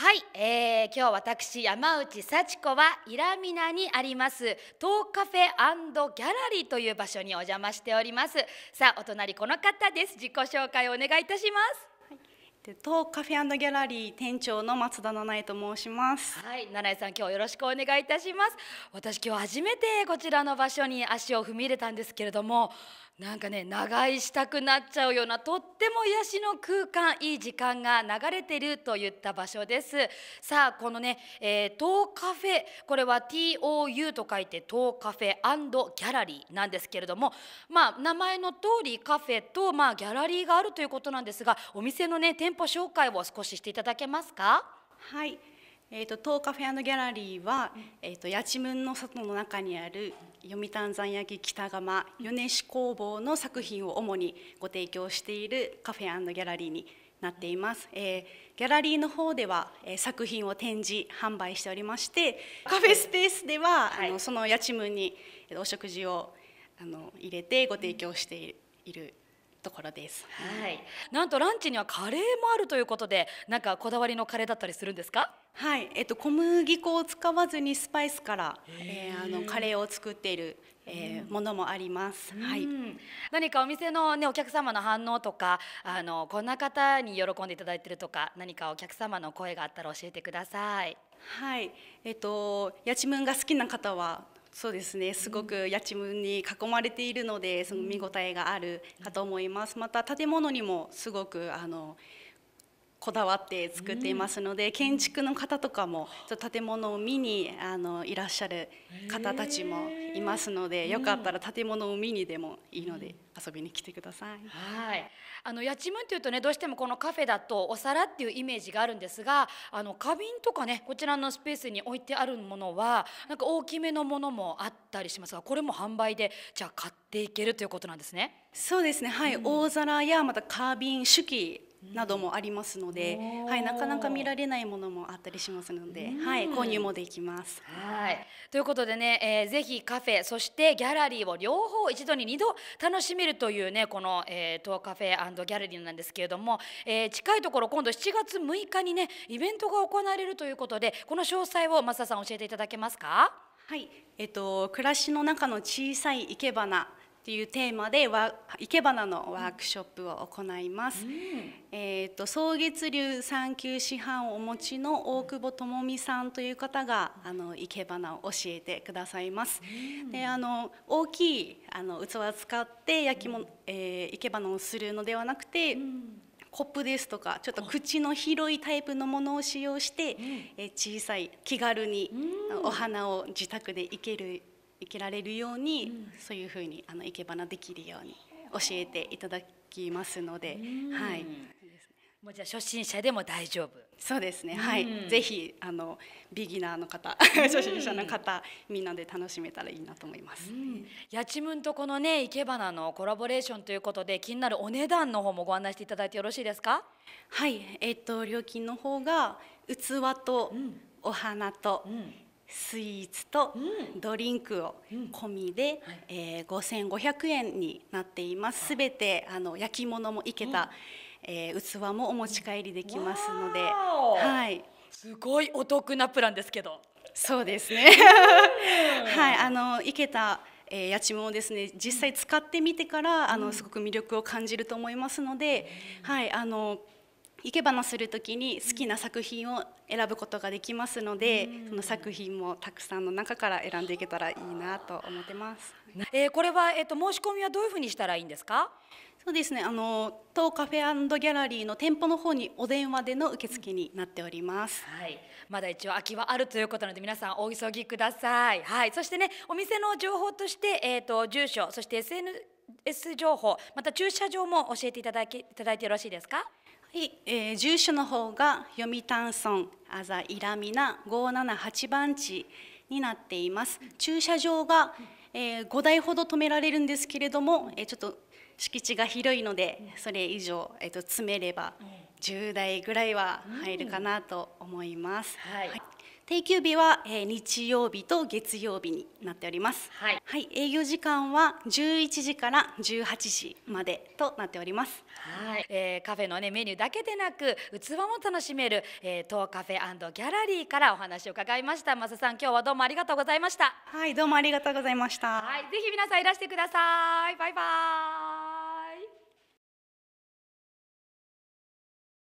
はい、えー、今日私山内幸子はイラミナにあります東カフェギャラリーという場所にお邪魔しておりますさあお隣この方です自己紹介をお願いいたしますで当カフェギャラリー店長の松田七重と申しますはい七重さん今日よろしくお願いいたします私今日初めてこちらの場所に足を踏み入れたんですけれどもなんかね長居したくなっちゃうようなとっても癒しの空間いい時間が流れてるといった場所ですさあこのね、えー、東カフェこれは TOU と書いて東カフェギャラリーなんですけれどもまあ名前の通りカフェとまあギャラリーがあるということなんですがお店のね店店舗紹介を少ししていただけますかはい、えーと、当カフェギャラリーは、えーと、と八千文の里の中にある読谷山焼北釜米市工房の作品を主にご提供しているカフェギャラリーになっています、えー、ギャラリーの方では、えー、作品を展示販売しておりましてカフェスペースでは、はい、あのその八千文にお食事をあの入れてご提供している、うんところです、はい、なんとランチにはカレーもあるということでなんかこだわりのカレーだったりするんですかはい、えっと、小麦粉を使わずにスパイスから、えー、あのカレーを作っている、えー、ものもあります、はい、何かお店の、ね、お客様の反応とかあのこんな方に喜んでいただいてるとか何かお客様の声があったら教えてください。はい、えっと、やちむんが好きな方はそうですねすごくやちに囲まれているのでその見応えがあるかと思いますまた建物にもすごくあのこだわって作っていますので、建築の方とかも建物を見にあのいらっしゃる方たちもいますので、よかったら建物を見にでもいいので遊びに来てください。はい。あのやちむんというとねどうしてもこのカフェだとお皿っていうイメージがあるんですが、あの花瓶とかねこちらのスペースに置いてあるものはなんか大きめのものもあったりしますが、これも販売でじゃあ買っていけるということなんですね。そうですね。はい。うん、大皿やまた花瓶、手記などもありますので、はい、なかなか見られないものもあったりしますので、はい、購入もできます。はいということでね、えー、ぜひカフェそしてギャラリーを両方一度に2度楽しめるというねこの、えー、東カフェギャラリーなんですけれども、えー、近いところ今度7月6日にねイベントが行われるということでこの詳細を増田さん教えていただけますかはい、えっと、暮らしの中の小さい生け花っていうテーマで生け花のワークショップを行います。うん、えっ、ー、と草月流産級師範をお持ちの大久保智美さんという方があの生け花を教えてくださいます。うん、であの大きいあの器を使って焼き物、うん、えー、生け花をするのではなくて。コップですとかちょっと口の広いタイプのものを使用して、え小さい気軽にお花を自宅で生ける生きられるように、そういうふうにあの生け花できるように教えていただきますので、はい。もうじゃ初心者でも大丈夫。そうですね。はい。ぜひあのビギナーの方、初心者の方、みんなで楽しめたらいいなと思います。やちむんとこのね、生け花のコラボレーションということで、気になるお値段の方もご案内していただいてよろしいですか？はい。えっ、と料金の方が器とお花と、うんスイーツとドリンクを込みで、うんはい、えー、5500円になっています。すべてあの焼き物もいけた、うん、えー、器もお持ち帰りできますので、はい。すごいお得なプランですけど。そうですね。はい、あのいけた。えー、やちもですね実際使ってみてから、うん、あのすごく魅力を感じると思いますので、うん、はいあの。生け花するときに好きな作品を選ぶことができますので、その作品もたくさんの中から選んでいけたらいいなと思ってます。えー、これはえっ、ー、と申し込みはどういうふうにしたらいいんですか？そうですね。あの当カフェギャラリーの店舗の方にお電話での受付になっております。はい。まだ一応空きはあるということなので皆さんお急ぎください。はい。そしてねお店の情報としてえっ、ー、と住所そして SNS 情報また駐車場も教えていただきいただいてよろしいですか？はい、えー、住所の方が読谷村あざいらみな五七八番地になっています駐車場が、えー、5台ほど止められるんですけれども、えー、ちょっと敷地が広いのでそれ以上、えー、と詰めれば十台ぐらいは入るかなと思います。うん、はい定休日は、えー、日曜日と月曜日になっております、はい、はい、営業時間は11時から18時までとなっておりますはい、えー、カフェのねメニューだけでなく器も楽しめる、えー、当カフェギャラリーからお話を伺いました増田さん今日はどうもありがとうございましたはいどうもありがとうございましたはいぜひ皆さんいらしてくださいバイバイ